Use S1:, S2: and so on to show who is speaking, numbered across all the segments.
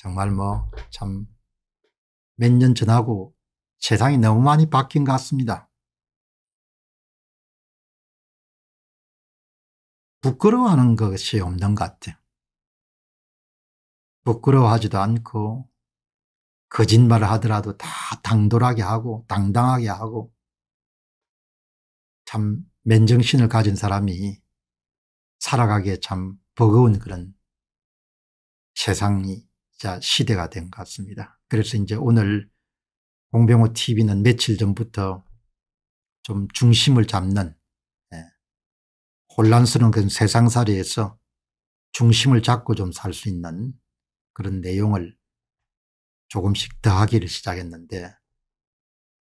S1: 정말 뭐 참 몇 년 전하고 세상이 너무 많이 바뀐 것 같습니다. 부끄러워하는 것이 없는 것 같아요. 부끄러워하지도 않고 거짓말을 하더라도 다 당돌하게 하고 당당하게 하고 참 맨정신을 가진 사람이 살아가기에 참 버거운 그런 세상이 자, 시대가 된 것 같습니다. 그래서 이제 오늘 공병호 TV는 며칠 전부터 좀 중심을 잡는 예, 혼란스러운 그런 세상살이에서 중심을 잡고 좀 살 수 있는 그런 내용을 조금씩 더하기를 시작했는데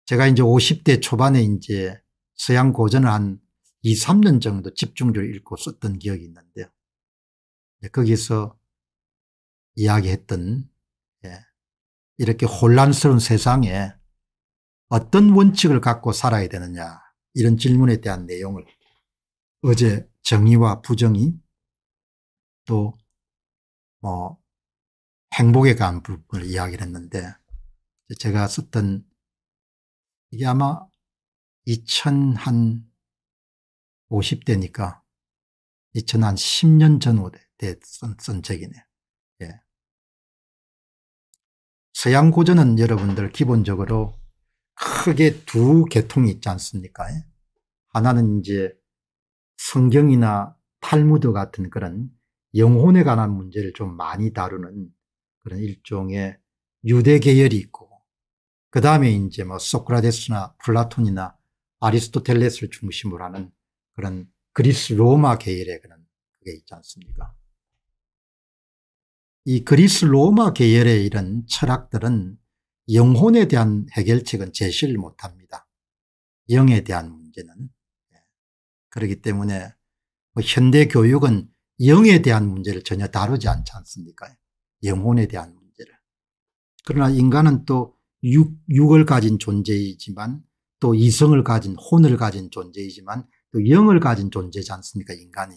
S1: 제가 이제 50대 초반에 이제 서양 고전을 한 2, 3년 정도 집중적으로 읽고 썼던 기억이 있는데요. 거기서 이야기했던 예. 이렇게 혼란스러운 세상에 어떤 원칙을 갖고 살아야 되느냐 이런 질문에 대한 내용을 어제 정의와 부정이또뭐 행복에 관한 부분을 이야기를 했는데 제가 썼던 이게 아마 2050대니까 2010년 전후에 쓴, 쓴 책이네. 요 서양 고전은 여러분들 기본적으로 크게 두 계통이 있지 않습니까? 하나는 이제 성경이나 탈무드 같은 그런 영혼에 관한 문제를 좀 많이 다루는 그런 일종의 유대 계열이 있고 그 다음에 이제 뭐 소크라테스나 플라톤이나 아리스토텔레스를 중심으로 하는 그런 그리스 로마 계열의 그런 그게 있지 않습니까? 이 그리스 로마 계열의 이런 철학들은 영혼에 대한 해결책은 제시를 못합니다. 영에 대한 문제는. 예. 그렇기 때문에 뭐 현대 교육은 영에 대한 문제를 전혀 다루지 않지 않습니까? 영혼에 대한 문제를. 그러나 인간은 또 육, 육을 가진 존재이지만 또 이성을 가진 혼을 가진 존재이지만 또 영을 가진 존재지 않습니까 인간이.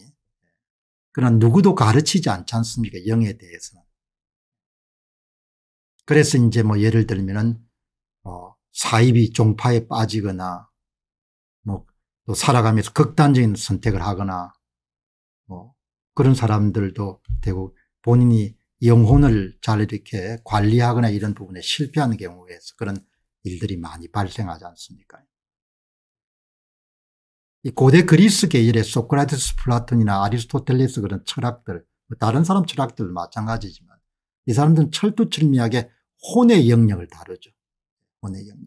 S1: 그러나 누구도 가르치지 않지 않습니까? 영에 대해서는. 그래서 이제 뭐 예를 들면은 뭐 사입이 종파에 빠지거나 뭐또 살아가면서 극단적인 선택을 하거나 뭐 그런 사람들도 되고 본인이 영혼을 잘 이렇게 관리하거나 이런 부분에 실패하는 경우에서 그런 일들이 많이 발생하지 않습니까? 이 고대 그리스 계열의 소크라테스 플라톤이나 아리스토텔레스 그런 철학들 뭐 다른 사람 철학들도 마찬가지지만 이 사람들은 철두철미하게 혼의 영역을 다루죠. 혼의 영역.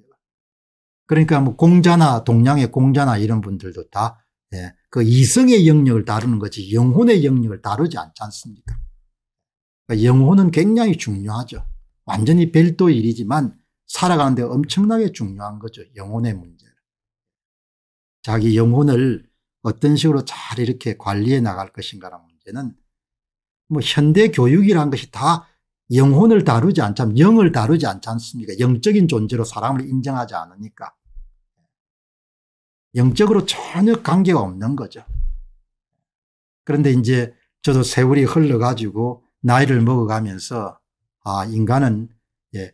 S1: 그러니까 뭐 공자나 동양의 공자나 이런 분들도 다그 예, 그 이성의 영역을 다루는 거지 영혼의 영역을 다루지 않지 않습니까? 그러니까 영혼은 굉장히 중요하죠. 완전히 별도 일이지만 살아가는데 엄청나게 중요한 거죠. 영혼의 문제. 자기 영혼을 어떤 식으로 잘 이렇게 관리해 나갈 것인가라는 문제는 뭐 현대 교육이라는 것이 다 영혼을 다루지 않참 영을 다루지 않지 않습니까? 영적인 존재로 사람을 인정하지 않으니까. 영적으로 전혀 관계가 없는 거죠. 그런데 이제 저도 세월이 흘러가지고 나이를 먹어가면서 아, 인간은 예,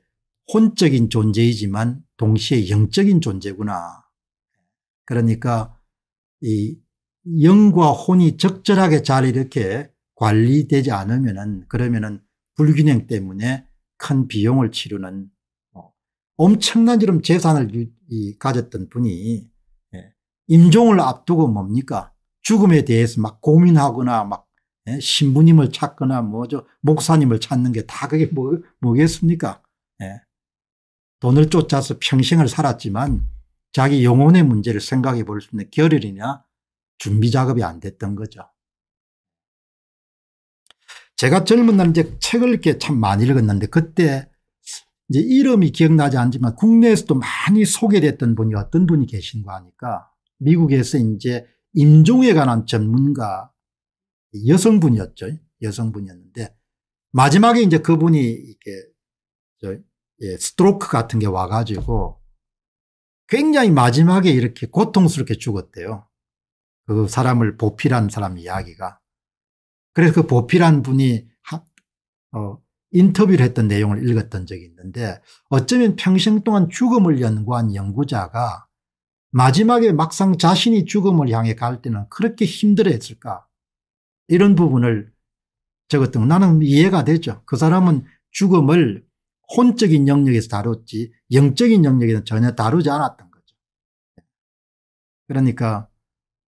S1: 혼적인 존재이지만 동시에 영적인 존재구나. 그러니까 이 영과 혼이 적절하게 잘 이렇게 관리되지 않으면은 그러면은 불균형 때문에 큰 비용을 치르는 어 엄청난 지금 재산을 가졌던 분이 예, 임종을 앞두고 뭡니까 죽음에 대해서 막 고민하거나 막 예, 신부님을 찾거나 뭐죠 목사님을 찾는 게 다 그게 뭐, 뭐겠습니까? 예. 돈을 쫓아서 평생을 살았지만 자기 영혼의 문제를 생각해 볼 수 있는 결혈이냐 준비 작업이 안 됐던 거죠. 제가 젊은 날 이제 책을 이렇게 참 많이 읽었는데 그때 이제 이름이 기억나지 않지만 국내에서도 많이 소개됐던 분이 어떤 분이 계신 거 아니까 미국에서 이제 임종에 관한 전문가 여성분이었죠. 여성분이었는데 마지막에 이제 그분이 이렇게 예, 스트로크 같은 게 와가지고 굉장히 마지막에 이렇게 고통스럽게 죽었대요. 그 사람을 보필한 사람 이야기가. 그래서 그 보필한 분이 하, 어, 인터뷰를 했던 내용을 읽었던 적이 있는데 어쩌면 평생 동안 죽음을 연구한 연구자가 마지막에 막상 자신이 죽음을 향해 갈 때는 그렇게 힘들어 했을까 이런 부분을 적었던 나는 이해가 되죠. 그 사람은 죽음을 혼적인 영역에서 다뤘지 영적인 영역에는 전혀 다루지 않았던 거죠. 그러니까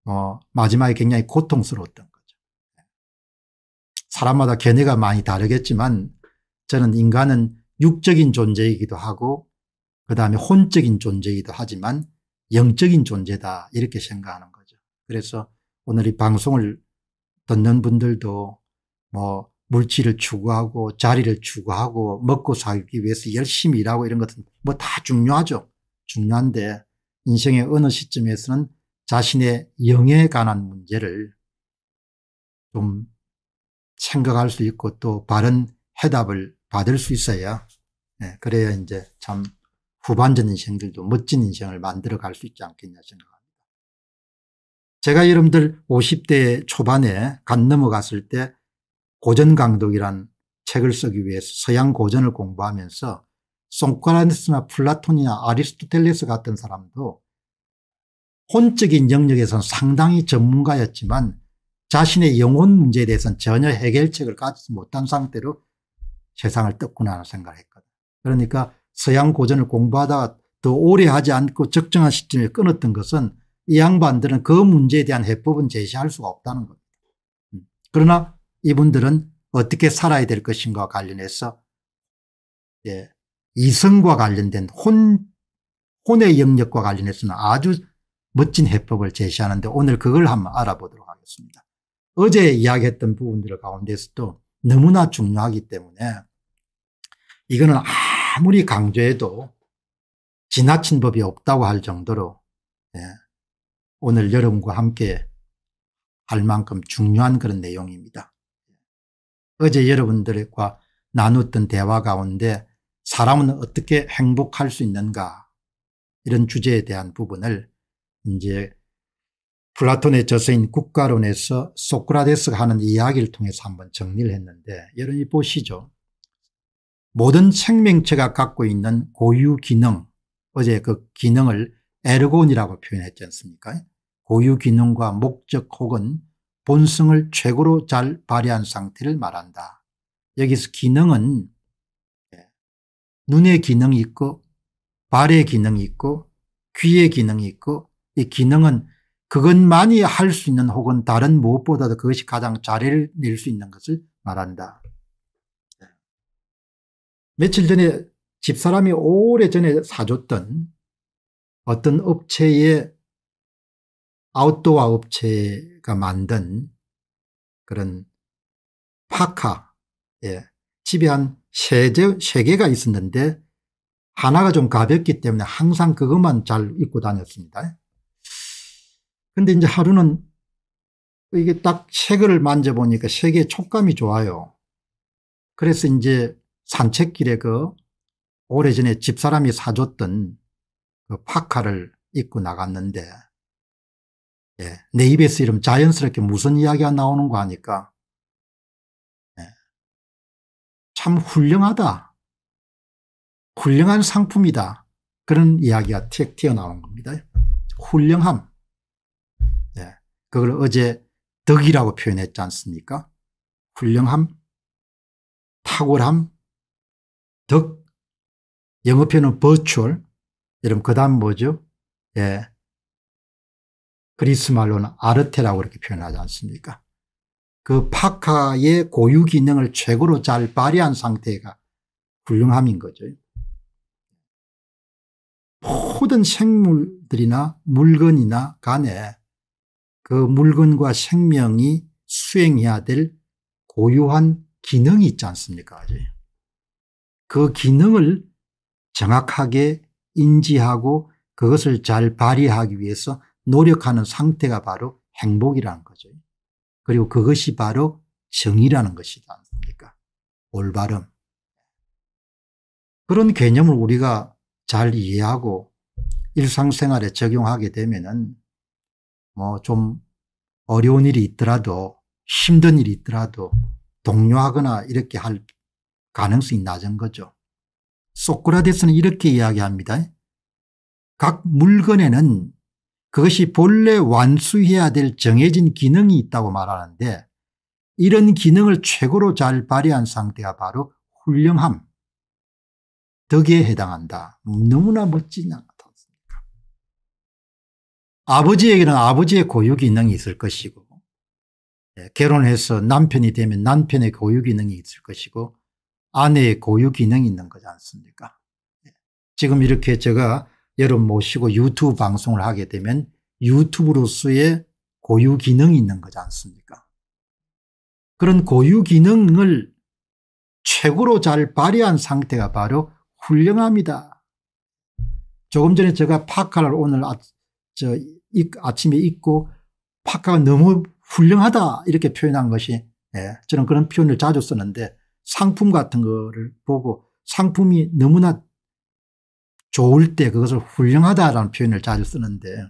S1: 어 마지막에 굉장히 고통스러웠던 거죠. 사람마다 견해가 많이 다르겠지만 저는 인간은 육적인 존재이기도 하고 그 다음에 혼적인 존재이기도 하지만 영적인 존재다 이렇게 생각하는 거죠. 그래서 오늘 이 방송을 듣는 분들도 뭐 물질을 추구하고 자리를 추구하고 먹고 살기 위해서 열심히 일하고 이런 것은 뭐 다 중요하죠. 중요한데 인생의 어느 시점에서는 자신의 영에 관한 문제를 좀 생각할 수 있고 또 바른 해답을 받을 수 있어야 네, 그래야 이제 참 후반전 인생들도 멋진 인생을 만들어 갈 수 있지 않겠냐 생각합니다. 제가 여러분들 50대 초반에 간 넘어갔을 때 고전강독이란 책을 쓰기 위해서 서양 고전을 공부하면서 송크라테스나 플라톤이나 아리스토텔레스 같은 사람도 혼적인 영역에선 상당히 전문가였지만 자신의 영혼 문제에 대해서는 전혀 해결책을 가지지 못한 상태로 세상을 떴구나 하는 생각을 했거든. 그러니까 서양 고전을 공부하다가 더 오래 하지 않고 적정한 시점에 끊었던 것은 이 양반들은 그 문제에 대한 해법은 제시할 수가 없다는 겁니다. 음. 그러나 이분들은 어떻게 살아야 될 것인가 관련해서 예, 이성과 관련된 혼, 혼의 영역과 관련해서는 아주 멋진 해법을 제시하는데 오늘 그걸 한번 알아보도록 하겠습니다. 어제 이야기했던 부분들 가운데서도 너무나 중요하기 때문에 이거는 아무리 강조해도 지나친 법이 없다고 할 정도로 예, 오늘 여러분과 함께 할 만큼 중요한 그런 내용입니다. 어제 여러분들과 나눴던 대화 가운데 사람은 어떻게 행복할 수 있는가 이런 주제에 대한 부분을 이제 플라톤의 저서인 국가론에서 소크라테스가 하는 이야기를 통해서 한번 정리를 했는데 여러분이 보시죠. 모든 생명체가 갖고 있는 고유 기능 어제 그 기능을 에르곤이라고 표현했지 않습니까 고유 기능과 목적 혹은 본성을 최고로 잘 발휘한 상태를 말한다. 여기서 기능은 예. 눈의 기능이 있고 발의 기능이 있고 귀의 기능이 있고 이 기능은 그것만이 할 수 있는 혹은 다른 무엇보다도 그것이 가장 자리를 낼 수 있는 것을 말한다. 예. 며칠 전에 집사람이 오래전에 사줬던 어떤 업체의 아웃도어 업체의 그러니까 만든 그런 파카에 예, 집에 한 세 개가 있었는데 하나가 좀 가볍기 때문에 항상 그것만 잘 입고 다녔습니다. 근데 이제 하루는 이게 딱 색을 만져보니까 색의 촉감이 좋아요. 그래서 이제 산책길에 그 오래전에 집사람이 사줬던 그 파카를 입고 나갔는데 예. 내 입에서 이름 자연스럽게 무슨 이야기가 나오는 거 아니까 예. 참 훌륭하다. 훌륭한 상품이다. 그런 이야기가 튀, 튀어나오는 겁니다. 훌륭함. 예. 그걸 어제 덕이라고 표현했지 않습니까? 훌륭함, 탁월함, 덕, 영어표현은 v i r t 여러분, 그 다음 뭐죠? 예. 그리스 말로는 아르테라고 그렇게 표현하지 않습니까? 그 파카의 고유 기능을 최고로 잘 발휘한 상태가 훌륭함인 거죠. 모든 생물들이나 물건이나 간에 그 물건과 생명이 수행해야 될 고유한 기능이 있지 않습니까? 그 기능을 정확하게 인지하고 그것을 잘 발휘하기 위해서 노력하는 상태가 바로 행복이라는 거죠. 그리고 그것이 바로 정의라는 것이지 않습니까? 올바름. 그런 개념을 우리가 잘 이해하고 일상생활에 적용하게 되면은 뭐 좀 어려운 일이 있더라도 힘든 일이 있더라도 동요하거나 이렇게 할 가능성이 낮은 거죠. 소크라테스는 이렇게 이야기합니다. 각 물건에는 그것이 본래 완수해야 될 정해진 기능이 있다고 말하는데 이런 기능을 최고로 잘 발휘한 상태가 바로 훌륭함, 덕에 해당한다. 너무나 멋진 않습니까? 아버지에게는 아버지의 고유 기능이 있을 것이고 예, 결혼해서 남편이 되면 남편의 고유 기능이 있을 것이고 아내의 고유 기능이 있는 거지 않습니까? 예, 지금 이렇게 제가 여러분 모시고 유튜브 방송을 하게 되면 유튜브로서의 고유 기능이 있는 거지 않습니까? 그런 고유 기능을 최고로 잘 발휘한 상태가 바로 훌륭합니다. 조금 전에 제가 파카를 오늘 아, 저, 이, 아침에 입고 파카가 너무 훌륭하다 이렇게 표현한 것이 예, 저는 그런 표현을 자주 쓰는데 상품 같은 거를 보고 상품이 너무나 좋을 때 그것을 훌륭하다라는 표현을 자주 쓰는데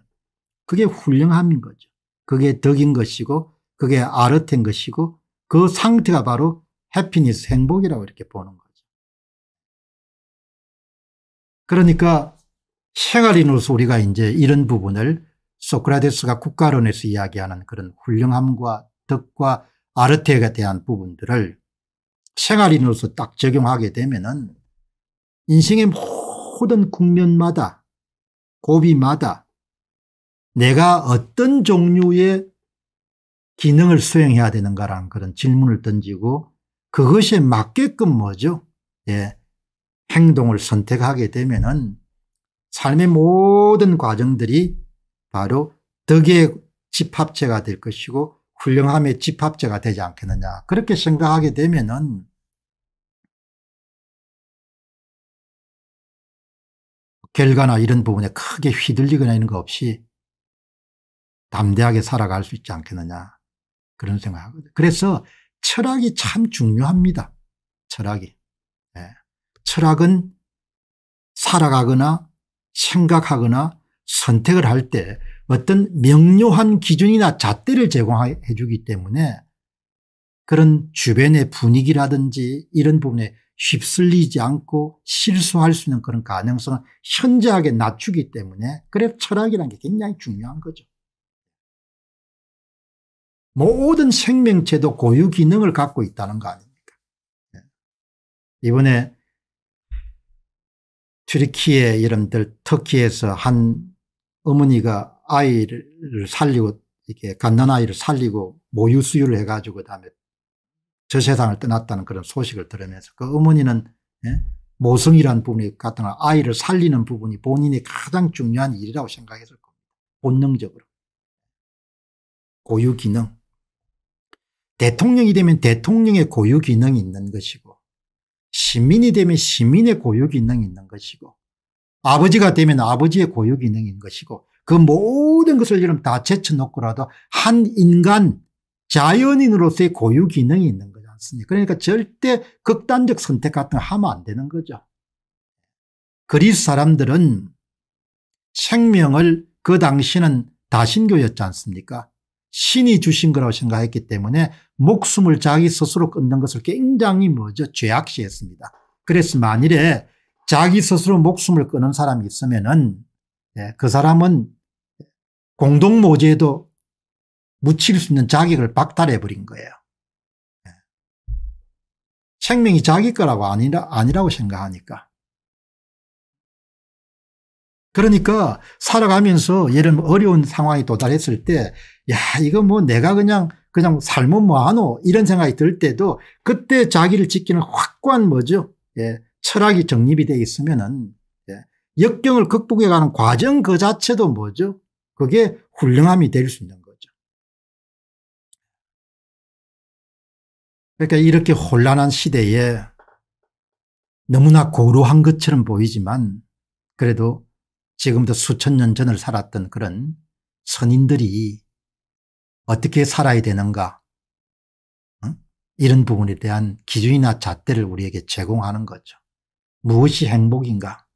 S1: 그게 훌륭함인 거죠. 그게 덕인 것이고 그게 아르트인 것이고 그 상태가 바로 해피니스 행복이라고 이렇게 보는 거죠. 그러니까 생활인으로서 우리가 이제 이런 부분을 소크라테스가 국가론에서 이야기하는 그런 훌륭함과 덕과 아르테에 대한 부분들을 생활인으로서 딱 적용하게 되면은 인생의 혹은 국면마다 고비마다 내가 어떤 종류의 기능을 수행해야 되는가라는 그런 질문을 던지고 그것에 맞게끔 뭐죠? 예. 행동을 선택하게 되면은 삶의 모든 과정들이 바로 덕의 집합체가 될 것이고 훌륭함의 집합체가 되지 않겠느냐. 그렇게 생각하게 되면은 결과나 이런 부분에 크게 휘둘리거나 이런 거 없이 담대하게 살아갈 수 있지 않겠느냐 그런 생각하거든요. 그래서 철학이 참 중요합니다. 철학이. 네. 철학은 살아가거나 생각하거나 선택을 할 때 어떤 명료한 기준이나 잣대를 제공해 주기 때문에 그런 주변의 분위기라든지 이런 부분에 휩쓸리지 않고 실수할 수 있는 그런 가능성을 현저하게 낮추기 때문에 그래 철학이라는 게 굉장히 중요한 거죠. 모든 생명체도 고유 기능을 갖고 있다는 거 아닙니까? 예. 이번에 트리키에 이름들 터키에서 한 어머니가 아이를 살리고 이렇게 갓난 아이를 살리고 모유 수유를 해가지고 그다음에 저 세상을 떠났다는 그런 소식을 들으면서 그 어머니는 예? 모성이라는 부분이 같은 아이를 살리는 부분이 본인이 가장 중요한 일이라고 생각했을 겁니다. 본능적으로. 고유기능. 대통령이 되면 대통령의 고유기능이 있는 것이고 시민이 되면 시민의 고유기능이 있는 것이고 아버지가 되면 아버지의 고유기능이 있는 것이고 그 모든 것을 여러분 다 제쳐놓고라도 한 인간 자연인으로서의 고유기능이 있는 것 거죠. 않습니까? 그러니까 절대 극단적 선택 같은 거 하면 안 되는 거죠. 그리스 사람들은 생명을 그 당시는 다신교였지 않습니까? 신이 주신 거라고 생각했기 때문에 목숨을 자기 스스로 끊는 것을 굉장히 뭐죠? 죄악시했습니다. 그래서 만일에 자기 스스로 목숨을 끊은 사람이 있으면은 예, 그 사람은 공동모죄도 묻힐 수 있는 자격을 박탈해버린 거예요. 생명이 자기 거라고 아니라, 아니라고 생각하니까. 그러니까 살아가면서 예를 들면 어려운 상황에 도달했을 때, 야, 이거 뭐 내가 그냥, 그냥 살면 뭐하노? 이런 생각이 들 때도 그때 자기를 지키는 확고한 뭐죠? 예, 철학이 정립이 되어 있으면은, 예, 역경을 극복해 가는 과정 그 자체도 뭐죠? 그게 훌륭함이 될 수 있는 거죠. 그러니까 이렇게 혼란한 시대에 너무나 고루한 것처럼 보이지만 그래도 지금도 수천 년 전을 살았던 그런 선인들이 어떻게 살아야 되는가 응? 이런 부분에 대한 기준이나 잣대를 우리에게 제공하는 거죠. 무엇이 행복인가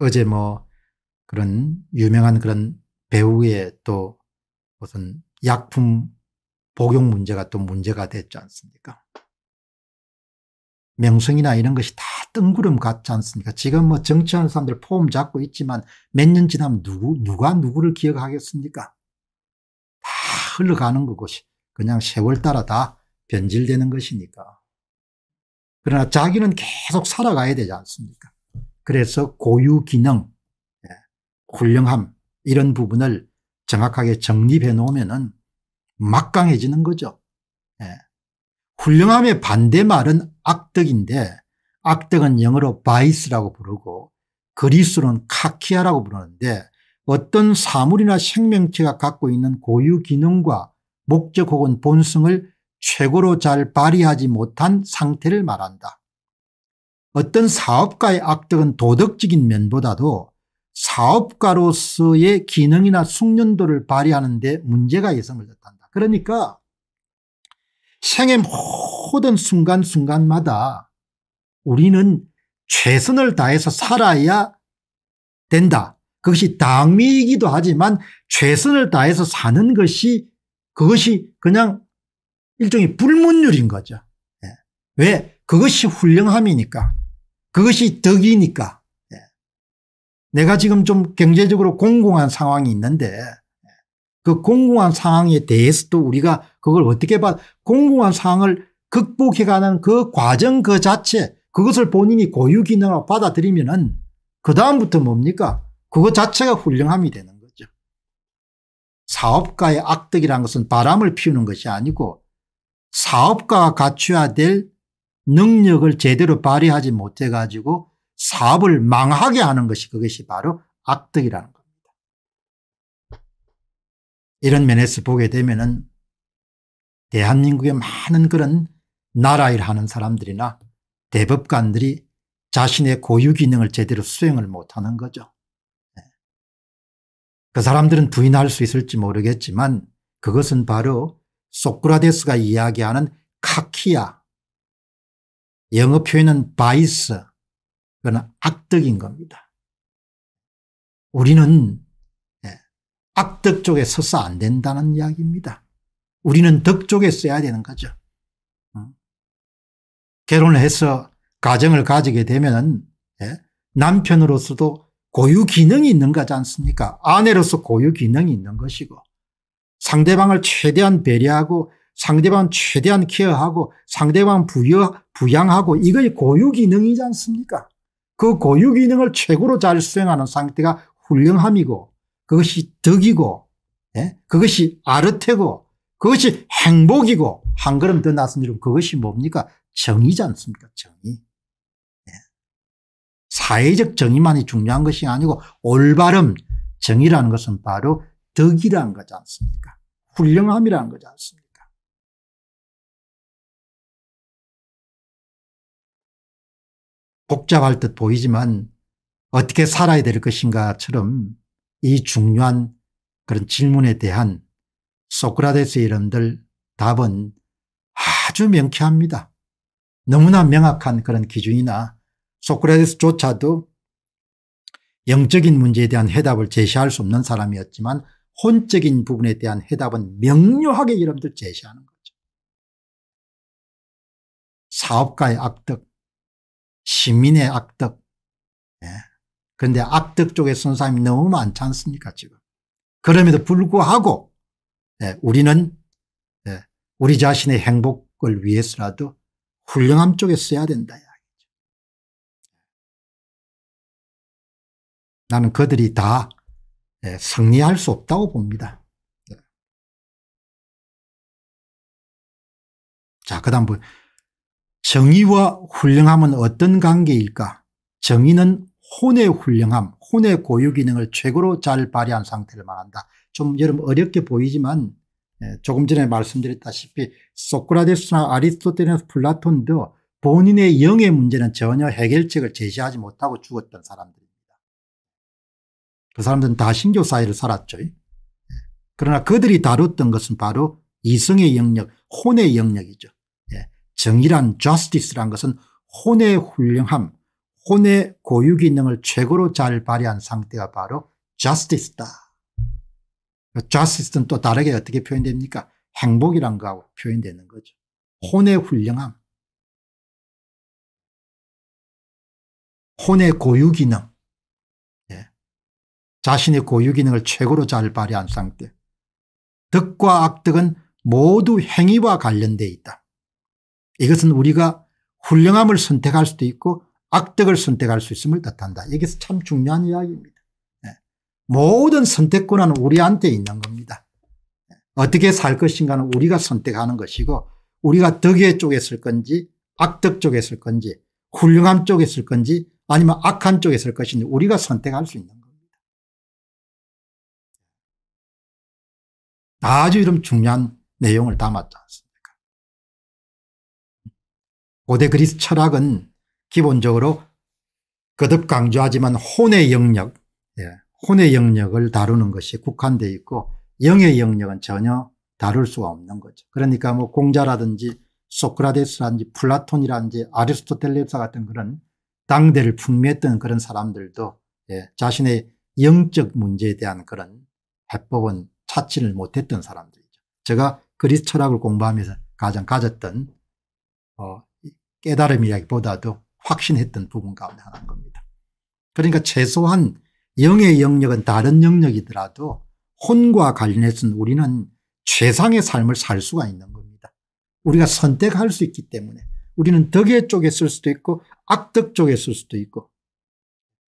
S1: 어제 뭐 그런 유명한 그런 배우의 또 무슨 약품 복용 문제가 또 문제가 됐지 않습니까? 명성이나 이런 것이 다 뜬구름 같지 않습니까? 지금 뭐 정치하는 사람들 포럼 잡고 있지만 몇 년 지나면 누구, 누가 누구를 기억하겠습니까? 다 흘러가는 것이 그냥 세월 따라 다 변질되는 것이니까. 그러나 자기는 계속 살아가야 되지 않습니까? 그래서 고유 기능, 예, 훌륭함, 이런 부분을 정확하게 정립해 놓으면은 막강해지는 거죠. 예. 훌륭함의 반대말은 악덕인데 악덕은 영어로 바이스라고 부르고 그리스로는 카키아라고 부르는데 어떤 사물이나 생명체가 갖고 있는 고유 기능과 목적 혹은 본성을 최고로 잘 발휘하지 못한 상태를 말한다. 어떤 사업가의 악덕은 도덕적인 면보다도 사업가로서의 기능이나 숙련도를 발휘하는 데 문제가 예상을 뜻한다. 그러니까 생의 모든 순간순간마다 우리는 최선을 다해서 살아야 된다. 그것이 당미이기도 하지만 최선을 다해서 사는 것이 그것이 그냥 일종의 불문율인 거죠. 예. 왜? 그것이 훌륭함이니까. 그것이 덕이니까. 예. 내가 지금 좀 경제적으로 공공한 상황이 있는데 그 공공한 상황에 대해서도 우리가 그걸 어떻게 봐 공공한 상황을 극복해가는 그 과정 그 자체 그것을 본인이 고유 기능으로 받아들이면은 그 다음부터 뭡니까 그것 자체가 훌륭함이 되는 거죠. 사업가의 악덕이라는 것은 바람을 피우는 것이 아니고 사업가가 갖춰야 될 능력을 제대로 발휘하지 못해 가지고 사업을 망하게 하는 것이 그것이 바로 악덕이라는 이런 면에서 보게 되면은 대한민국의 많은 그런 나라일 하는 사람들이나 대법관들이 자신의 고유기능을 제대로 수행을 못하는 거죠. 네. 그 사람들은 부인할 수 있을지 모르겠지만 그것은 바로 소크라테스가 이야기하는 카키야 영어 표현은 바이스 그건 악덕인 겁니다. 우리는 악덕 쪽에 서서 안 된다는 이야기입니다. 우리는 덕 쪽에 써야 되는 거죠. 어? 결혼을 해서 가정을 가지게 되면 예, 남편으로서도 고유 기능이 있는 거지 않습니까 아내로서 고유 기능이 있는 것이고 상대방을 최대한 배려하고 상대방 최대한 케어하고 상대방 부여, 부양하고 이거의 고유 기능이지 않습니까 그 고유 기능을 최고로 잘 수행하는 상태가 훌륭함이고 그것이 덕이고 예? 그것이 아르테고 그것이 행복이고 한 걸음 더 나선 이름 그것이 뭡니까 정의지 않습니까 정의 예. 사회적 정의만이 중요한 것이 아니고 올바름 정의라는 것은 바로 덕이라는 거지 않습니까 훌륭함이라는 거지 않습니까 복잡할 듯 보이지만 어떻게 살아야 될 것인가처럼 이 중요한 그런 질문에 대한 소크라테스의 이름들 답은 아주 명쾌합니다. 너무나 명확한 그런 기준이나 소크라테스조차도 영적인 문제에 대한 해답을 제시할 수 없는 사람이었지만 혼적인 부분에 대한 해답은 명료하게 여러분들 제시하는 거죠. 사업가의 악덕, 시민의 악덕, 그런데 악덕 쪽에 쓴 사람이 너무 많지 않습니까 지금. 그럼에도 불구하고 예, 우리는 예, 우리 자신의 행복을 위해서라도 훌륭함 쪽에 써야 된다. 나는 그들이 다 예, 승리할 수 없다고 봅니다. 예. 자, 그 다음 정의와 훌륭함은 어떤 관계일까? 정의는 혼의 훌륭함, 혼의 고유 기능을 최고로 잘 발휘한 상태를 말한다. 좀 여러분 어렵게 보이지만 예, 조금 전에 말씀드렸다시피 소크라테스나 아리스토텔레스 플라톤 도 본인의 영의 문제는 전혀 해결책을 제시하지 못하고 죽었던 사람들입니다. 그 사람들은 다 신교 사회를 살았죠. 예. 그러나 그들이 다뤘던 것은 바로 이성의 영역, 혼의 영역이죠. 예. 정의란 justice란 것은 혼의 훌륭함, 혼의 고유 기능을 최고로 잘 발휘한 상태가 바로 justice다. justice는 또 다르게 어떻게 표현됩니까? 행복이란 거하고 표현되는 거죠. 혼의 훌륭함. 혼의 고유 기능. 예. 자신의 고유 기능을 최고로 잘 발휘한 상태. 덕과 악덕은 모두 행위와 관련되어 있다. 이것은 우리가 훌륭함을 선택할 수도 있고 악덕을 선택할 수 있음을 뜻한다. 여기서 참 중요한 이야기입니다. 예. 모든 선택권은 우리한테 있는 겁니다. 예. 어떻게 살 것인가는 우리가 선택하는 것이고 우리가 덕의 쪽에 있 건지 악덕 쪽에 있 건지 훌륭함 쪽에 있 건지 아니면 악한 쪽에 있 것인지 우리가 선택할 수 있는 겁니다. 아주 이런 중요한 내용을 담았지 않습니까? 고대 그리스 철학은 기본적으로 거듭 강조하지만 혼의 영역, 예, 혼의 영역을 다루는 것이 국한되어 있고 영의 영역은 전혀 다룰 수가 없는 거죠. 그러니까 뭐 공자라든지 소크라테스라든지 플라톤이라든지 아리스토텔레스 같은 그런 당대를 풍미했던 그런 사람들도 예, 자신의 영적 문제에 대한 그런 해법은 찾지를 못했던 사람들이죠. 제가 그리스 철학을 공부하면서 가장 가졌던 어, 깨달음이라기보다도 확신했던 부분 가운데 하나인 겁니다. 그러니까 최소한 영의 영역은 다른 영역이더라도 혼과 관련해서는 우리는 최상의 삶을 살 수가 있는 겁니다. 우리가 선택할 수 있기 때문에 우리는 덕의 쪽에 쓸 수도 있고 악덕 쪽에 쓸 수도 있고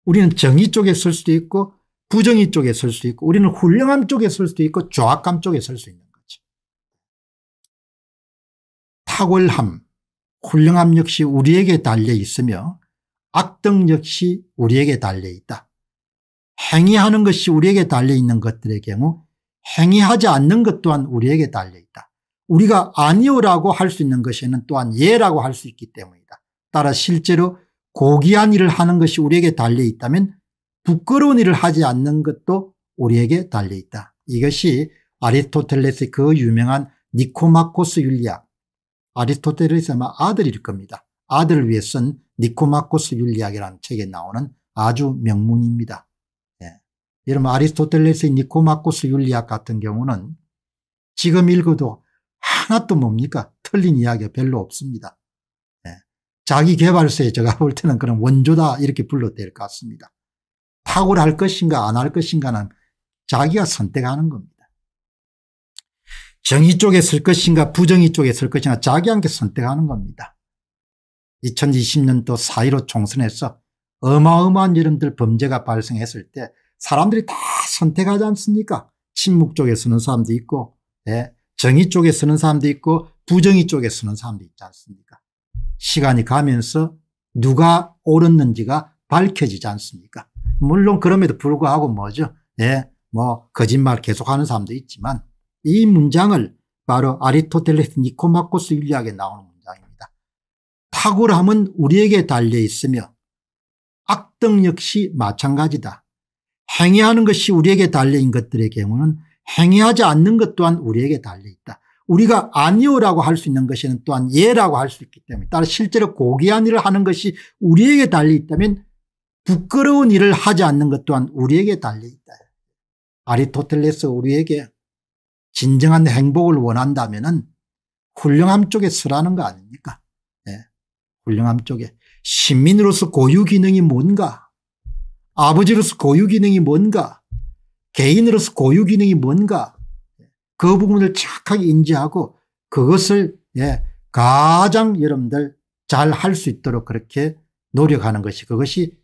S1: 우리는 정의 쪽에 쓸 수도 있고 부정의 쪽에 쓸 수도 있고 우리는 훌륭함 쪽에 쓸 수도 있고 조악감 쪽에 쓸 수 있는 거죠. 탁월함, 훌륭함 역시 우리에게 달려 있으며 악덕 역시 우리에게 달려 있다. 행위하는 것이 우리에게 달려 있는 것들의 경우 행위하지 않는 것 또한 우리에게 달려 있다. 우리가 아니오라고 할 수 있는 것에는 또한 예라고 할 수 있기 때문이다. 따라 실제로 고귀한 일을 하는 것이 우리에게 달려 있다면 부끄러운 일을 하지 않는 것도 우리에게 달려 있다. 이것이 아리스토텔레스의 그 유명한 니코마코스 윤리학 아리스토텔레스 아마 아들일 겁니다. 아들을 위해 쓴 니코마코스 윤리학이라는 책에 나오는 아주 명문입니다. 예. 여러분 아리스토텔레스의 니코마코스 윤리학 같은 경우는 지금 읽어도 하나도 뭡니까 틀린 이야기가 별로 없습니다. 예. 자기 개발서에 제가 볼 때는 그런 원조다 이렇게 불러도 될 것 같습니다. 파고를 할 것인가 안 할 것인가는 자기가 선택하는 겁니다. 정의 쪽에 쓸 것인가 부정의 쪽에 쓸 것인가 자기한테 선택하는 겁니다. 2020년도 4.15 총선에서 어마어마한 이름들 범죄가 발생했을 때 사람들이 다 선택하지 않습니까 침묵 쪽에 서는 사람도 있고 예. 정의 쪽에 서는 사람도 있고 부정의 쪽에 서는 사람도 있지 않습니까 시간이 가면서 누가 옳았는지가 밝혀지지 않습니까 물론 그럼에도 불구하고 뭐죠 예, 뭐 거짓말 계속하는 사람도 있지만 이 문장을 바로 아리토텔레스 니코마코스 윤리학에 나오는 문장입니다. 탁월함은 우리에게 달려 있으며 악덕 역시 마찬가지다. 행위하는 것이 우리에게 달려인 것들의 경우는 행위하지 않는 것 또한 우리에게 달려있다. 우리가 아니오라고 할 수 있는 것에는 또한 예라고 할 수 있기 때문에 따라 실제로 고귀한 일을 하는 것이 우리에게 달려있다면 부끄러운 일을 하지 않는 것 또한 우리에게 달려있다. 아리토텔레스 우리에게 진정한 행복을 원한다면은 훌륭함 쪽에 서라는 거 아닙니까? 네. 훌륭함 쪽에. 시민으로서 고유 기능이 뭔가? 아버지로서 고유 기능이 뭔가? 개인으로서 고유 기능이 뭔가? 그 부분을 착하게 인지하고 그것을 예, 가장 여러분들 잘 할 수 있도록 그렇게 노력하는 것이 그것이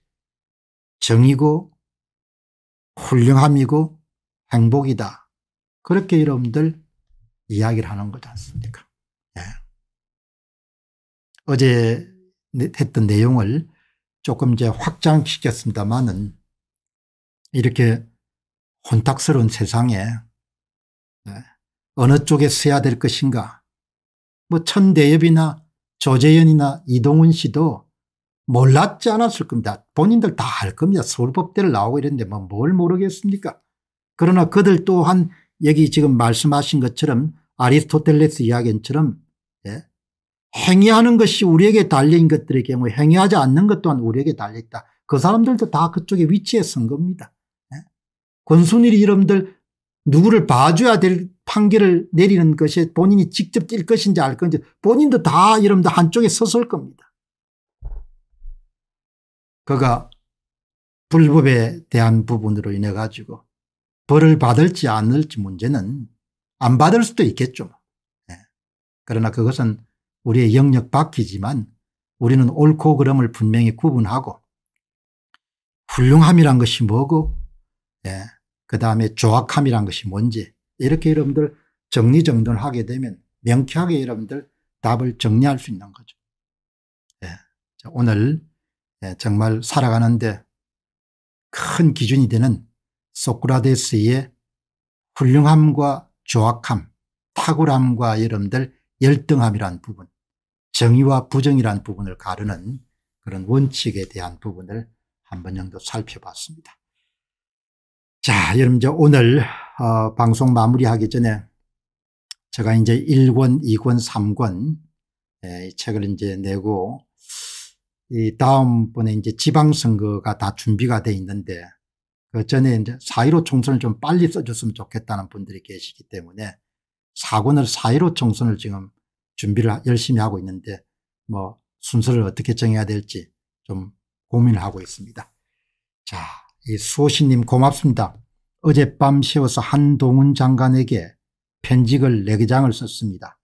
S1: 정이고 훌륭함이고 행복이다. 그렇게 여러분들 이야기를 하는 거지 않습니까? 예. 어제 했던 내용을 조금 이제 확장시켰습니다만은 이렇게 혼탁스러운 세상에 예, 어느 쪽에 서야 될 것인가 뭐 천대엽이나 조재현이나 이동훈 씨도 몰랐지 않았을 겁니다. 본인들 다알 겁니다. 서울법대를 나오고 이랬는데 뭐뭘 모르겠습니까? 그러나 그들 또한 여기 지금 말씀하신 것처럼 아리스토텔레스 이야기처럼 예? 행위하는 것이 우리에게 달린 것들의 경우 행위하지 않는 것 또한 우리에게 달려있다. 그 사람들도 다 그쪽에 위치에 선 겁니다. 예? 권순일 이름들 누구를 봐줘야 될 판결을 내리는 것이 본인이 직접 뛸 것인지 알 건지 본인도 다 이름도 한쪽에 서설 겁니다. 그가 불법에 대한 부분으로 인해 가지고 벌을 받을지 안을지 문제는 안 받을 수도 있겠죠. 네. 그러나 그것은 우리의 영역 밖이지만 우리는 옳고 그름을 분명히 구분하고 훌륭함이란 것이 뭐고 네. 그 다음에 조악함이란 것이 뭔지 이렇게 여러분들 정리정돈하게 되면 명쾌하게 여러분들 답을 정리할 수 있는 거죠. 네. 오늘 정말 살아가는데 큰 기준이 되는 소크라데스의 훌륭함과 조악함, 탁월함과 여러분들 열등함이란 부분, 정의와 부정이란 부분을 가르는 그런 원칙에 대한 부분을 한 번 정도 살펴봤습니다. 자, 여러분 이제 오늘 어, 방송 마무리하기 전에 제가 이제 1권, 2권, 3권 예, 이 책을 이제 내고 이 다음번에 이제 지방선거가 다 준비가 돼 있는데 그 전에 이제 4.15 총선을 좀 빨리 써줬으면 좋겠다는 분들이 계시기 때문에 사권을 4.15 총선을 지금 준비를 열심히 하고 있는데 뭐 순서를 어떻게 정해야 될지 좀 고민을 하고 있습니다. 자, 이 수호신님 고맙습니다. 어젯밤 쉬워서 한동훈 장관에게 편지글 4개장을 썼습니다.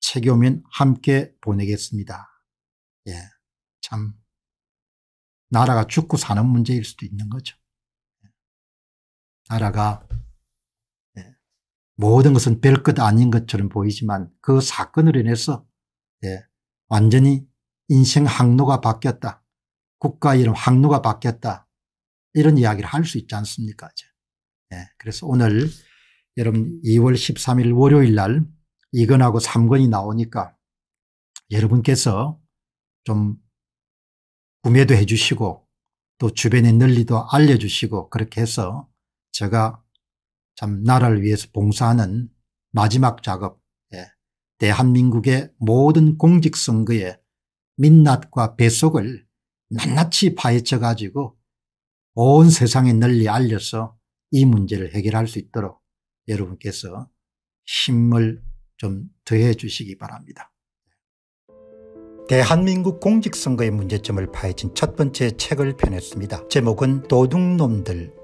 S1: 책이 오면 함께 보내겠습니다. 예, 참 나라가 죽고 사는 문제일 수도 있는 거죠. 나라가 네. 모든 것은 별것 아닌 것처럼 보이지만 그 사건을 인해서 네. 완전히 인생 항로가 바뀌었다. 국가 이름 항로가 바뀌었다. 이런 이야기를 할 수 있지 않습니까? 예. 그래서 오늘 여러분 2월 13일 월요일 날2건하고 3권이 나오니까 여러분께서 좀 구매도 해 주시고 또 주변에 널리도 알려주시고 그렇게 해서 제가 참 나라를 위해서 봉사하는 마지막 작업 예. 대한민국의 모든 공직선거에 민낯과 배속을 낱낱이 파헤쳐 가지고 온 세상에 널리 알려서 이 문제를 해결할 수 있도록 여러분께서 힘을 좀 더해 주시기 바랍니다. 대한민국 공직선거의 문제점을 파헤친 첫 번째 책을 펴냈습니다. 제목은 도둑놈들